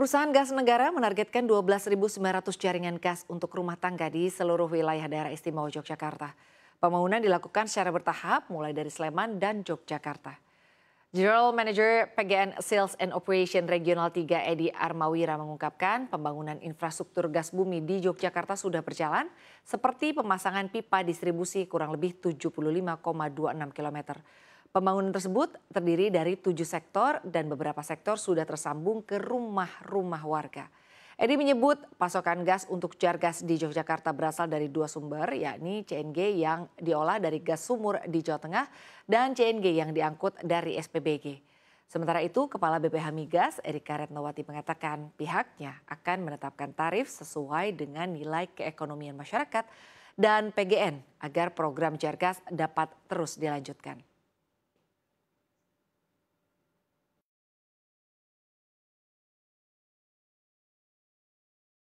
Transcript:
Perusahaan gas negara menargetkan 12.900 jaringan gas untuk rumah tangga di seluruh wilayah daerah istimewa Yogyakarta. Pembangunan dilakukan secara bertahap mulai dari Sleman dan Yogyakarta. General Manager PGN Sales and Operation Regional 3 Edi Armawira mengungkapkan pembangunan infrastruktur gas bumi di Yogyakarta sudah berjalan seperti pemasangan pipa distribusi kurang lebih 75,26 kilometer. Pembangunan tersebut terdiri dari tujuh sektor dan beberapa sektor sudah tersambung ke rumah-rumah warga. Edi menyebut pasokan gas untuk Jargas di Yogyakarta berasal dari dua sumber, yakni CNG yang diolah dari gas sumur di Jawa Tengah dan CNG yang diangkut dari SPBG. Sementara itu, Kepala BPH Migas Erika Retnowati mengatakan pihaknya akan menetapkan tarif sesuai dengan nilai keekonomian masyarakat dan PGN agar program Jargas dapat terus dilanjutkan.